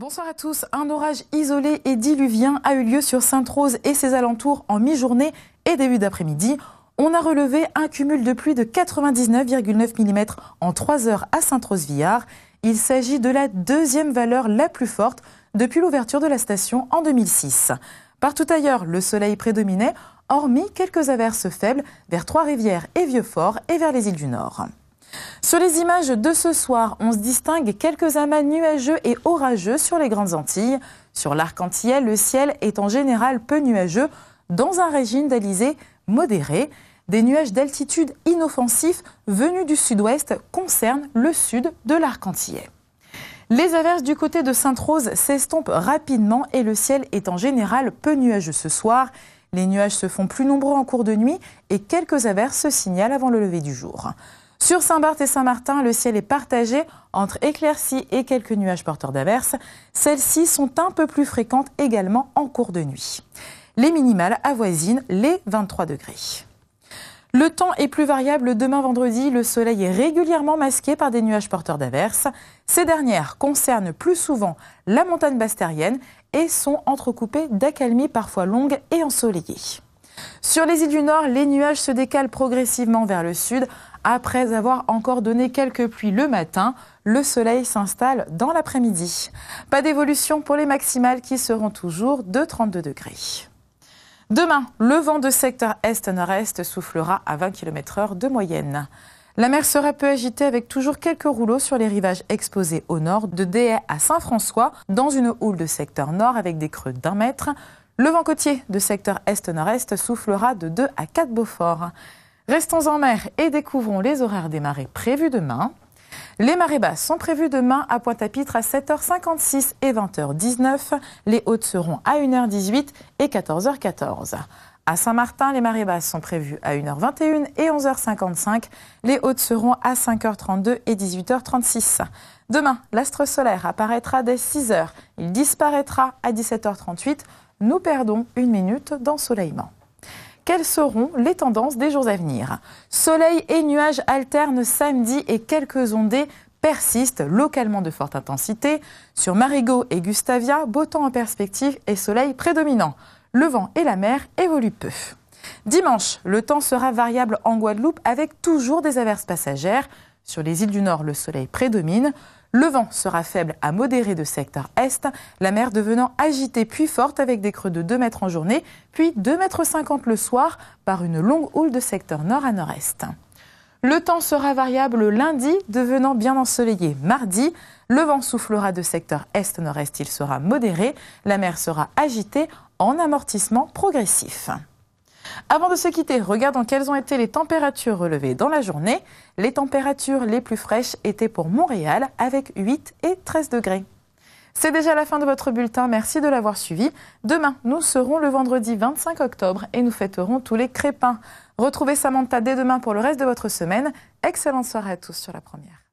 Bonsoir à tous. Un orage isolé et diluvien a eu lieu sur Sainte-Rose et ses alentours en mi-journée et début d'après-midi. On a relevé un cumul de pluie de 99,9 mm en 3 heures à Sainte-Rose-Villard. Il s'agit de la deuxième valeur la plus forte depuis l'ouverture de la station en 2006. Partout ailleurs, le soleil prédominait, hormis quelques averses faibles vers Trois-Rivières et Vieux-Fort et vers les îles du Nord. Sur les images de ce soir, on se distingue quelques amas nuageux et orageux sur les Grandes Antilles. Sur l'arc antillais, le ciel est en général peu nuageux dans un régime d'alizé modéré. Des nuages d'altitude inoffensifs venus du sud-ouest concernent le sud de l'arc antillais. Les averses du côté de Sainte-Rose s'estompent rapidement et le ciel est en général peu nuageux ce soir. Les nuages se font plus nombreux en cours de nuit et quelques averses se signalent avant le lever du jour. Sur Saint-Barth et Saint-Martin, le ciel est partagé entre éclaircies et quelques nuages porteurs d'averses. Celles-ci sont un peu plus fréquentes également en cours de nuit. Les minimales avoisinent les 23 degrés. Le temps est plus variable demain vendredi. Le soleil est régulièrement masqué par des nuages porteurs d'averses. Ces dernières concernent plus souvent la montagne bastérienne et sont entrecoupées d'accalmies parfois longues et ensoleillées. Sur les îles du Nord, les nuages se décalent progressivement vers le sud après avoir encore donné quelques pluies le matin, le soleil s'installe dans l'après-midi. Pas d'évolution pour les maximales qui seront toujours de 32 degrés. Demain, le vent de secteur est-nord-est soufflera à 20 km/h de moyenne. La mer sera peu agitée avec toujours quelques rouleaux sur les rivages exposés au nord, de Déhay à Saint-François, dans une houle de secteur nord avec des creux d'un mètre. Le vent côtier de secteur est-nord-est soufflera de 2 à 4 Beaufort. Restons en mer et découvrons les horaires des marées prévus demain. Les marées basses sont prévues demain à Pointe-à-Pitre à 7h56 et 20h19. Les hautes seront à 1h18 et 14h14. À Saint-Martin, les marées basses sont prévues à 1h21 et 11h55. Les hautes seront à 5h32 et 18h36. Demain, l'astre solaire apparaîtra dès 6h. Il disparaîtra à 17h38. Nous perdons une minute d'ensoleillement. Quelles seront les tendances des jours à venir Soleil et nuages alternent samedi et quelques ondées persistent localement de forte intensité. Sur Marigot et Gustavia, beau temps en perspective et soleil prédominant. Le vent et la mer évoluent peu. Dimanche, le temps sera variable en Guadeloupe avec toujours des averses passagères. Sur les îles du Nord, le soleil prédomine. Le vent sera faible à modéré de secteur est, la mer devenant agitée puis forte avec des creux de 2 mètres en journée, puis 2,50 mètres le soir par une longue houle de secteur nord à nord-est. Le temps sera variable lundi, devenant bien ensoleillé mardi. Le vent soufflera de secteur est-nord-est, il sera modéré. La mer sera agitée en amortissement progressif. Avant de se quitter, regardons quelles ont été les températures relevées dans la journée. Les températures les plus fraîches étaient pour Montréal avec 8 et 13 degrés. C'est déjà la fin de votre bulletin, merci de l'avoir suivi. Demain, nous serons le vendredi 25 octobre et nous fêterons tous les crépins. Retrouvez Samantha dès demain pour le reste de votre semaine. Excellente soirée à tous sur la première.